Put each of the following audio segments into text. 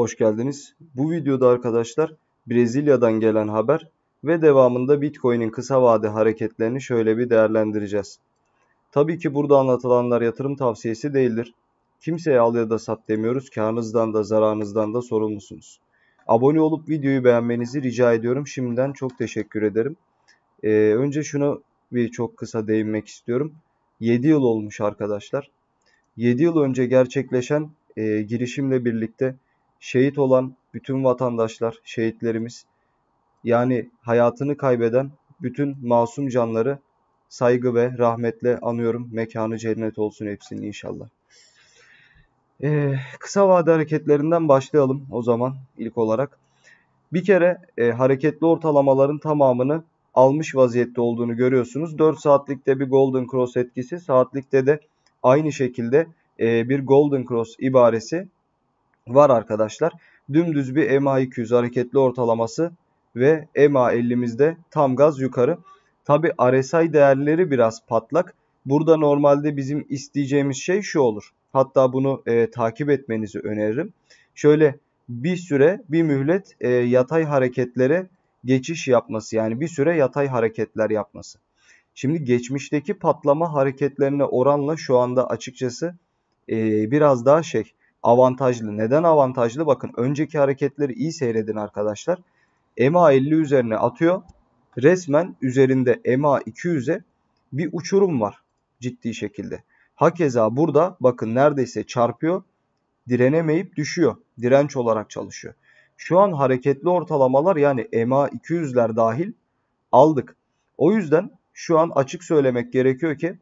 Hoş geldiniz. Bu videoda arkadaşlar Brezilya'dan gelen haber ve devamında Bitcoin'in kısa vade hareketlerini şöyle bir değerlendireceğiz. Tabii ki burada anlatılanlar yatırım tavsiyesi değildir. Kimseye al ya da sat demiyoruz. Karnınızdan da zararınızdan da sorumlusunuz. Abone olup videoyu beğenmenizi rica ediyorum. Şimdiden çok teşekkür ederim. Ee, önce şunu bir çok kısa değinmek istiyorum. 7 yıl olmuş arkadaşlar. 7 yıl önce gerçekleşen e, girişimle birlikte şehit olan bütün vatandaşlar, şehitlerimiz yani hayatını kaybeden bütün masum canları saygı ve rahmetle anıyorum. Mekanı cennet olsun hepsinin inşallah. Ee, kısa vade hareketlerinden başlayalım o zaman ilk olarak. Bir kere e, hareketli ortalamaların tamamını almış vaziyette olduğunu görüyorsunuz. 4 saatlikte bir Golden Cross etkisi, saatlikte de aynı şekilde e, bir Golden Cross ibaresi var arkadaşlar. Dümdüz bir MA200 hareketli ortalaması ve MA50'mizde tam gaz yukarı. Tabi RSI değerleri biraz patlak. Burada normalde bizim isteyeceğimiz şey şu olur. Hatta bunu e, takip etmenizi öneririm. Şöyle bir süre bir mühlet e, yatay hareketlere geçiş yapması yani bir süre yatay hareketler yapması. Şimdi geçmişteki patlama hareketlerine oranla şu anda açıkçası e, biraz daha şey avantajlı. Neden avantajlı? Bakın önceki hareketleri iyi seyredin arkadaşlar. EMA 50 üzerine atıyor. Resmen üzerinde EMA 200'e bir uçurum var ciddi şekilde. Hakeza burada bakın neredeyse çarpıyor. Direnemeyip düşüyor. Direnç olarak çalışıyor. Şu an hareketli ortalamalar yani EMA 200'ler dahil aldık. O yüzden şu an açık söylemek gerekiyor ki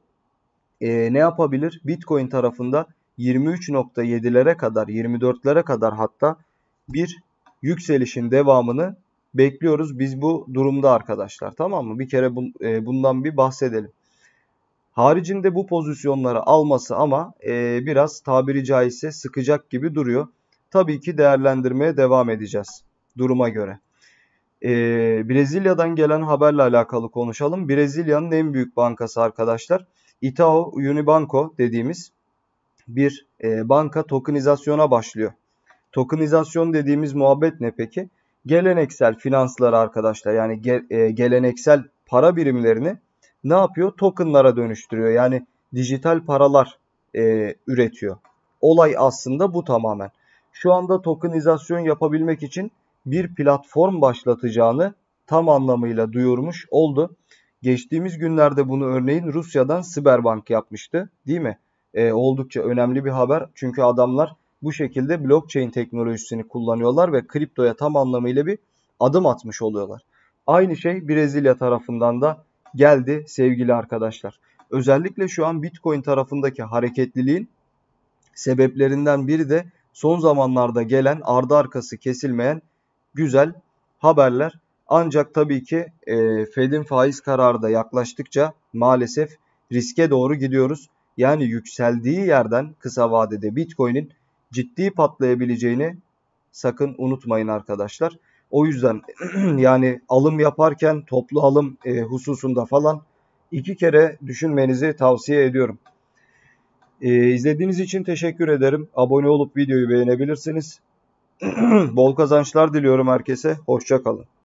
e, ne yapabilir? Bitcoin tarafında 23.7'lere kadar 24'lere kadar hatta bir yükselişin devamını bekliyoruz biz bu durumda arkadaşlar tamam mı? Bir kere e, bundan bir bahsedelim. Haricinde bu pozisyonları alması ama e, biraz tabiri caizse sıkacak gibi duruyor. Tabii ki değerlendirmeye devam edeceğiz duruma göre. E, Brezilya'dan gelen haberle alakalı konuşalım. Brezilya'nın en büyük bankası arkadaşlar Itaú Unibanco dediğimiz bir e, banka tokenizasyona başlıyor. Tokenizasyon dediğimiz muhabbet ne peki? Geleneksel finanslar arkadaşlar yani ge, e, geleneksel para birimlerini ne yapıyor? Tokenlara dönüştürüyor. Yani dijital paralar e, üretiyor. Olay aslında bu tamamen. Şu anda tokenizasyon yapabilmek için bir platform başlatacağını tam anlamıyla duyurmuş oldu. Geçtiğimiz günlerde bunu örneğin Rusya'dan Siberbank yapmıştı değil mi? e, oldukça önemli bir haber. Çünkü adamlar bu şekilde blockchain teknolojisini kullanıyorlar ve kriptoya tam anlamıyla bir adım atmış oluyorlar. Aynı şey Brezilya tarafından da geldi sevgili arkadaşlar. Özellikle şu an Bitcoin tarafındaki hareketliliğin sebeplerinden biri de son zamanlarda gelen ardı arkası kesilmeyen güzel haberler. Ancak tabii ki e, Fed'in faiz kararı da yaklaştıkça maalesef riske doğru gidiyoruz yani yükseldiği yerden kısa vadede Bitcoin'in ciddi patlayabileceğini sakın unutmayın arkadaşlar. O yüzden yani alım yaparken toplu alım e, hususunda falan iki kere düşünmenizi tavsiye ediyorum. E, izlediğiniz için teşekkür ederim. Abone olup videoyu beğenebilirsiniz. Bol kazançlar diliyorum herkese. Hoşçakalın.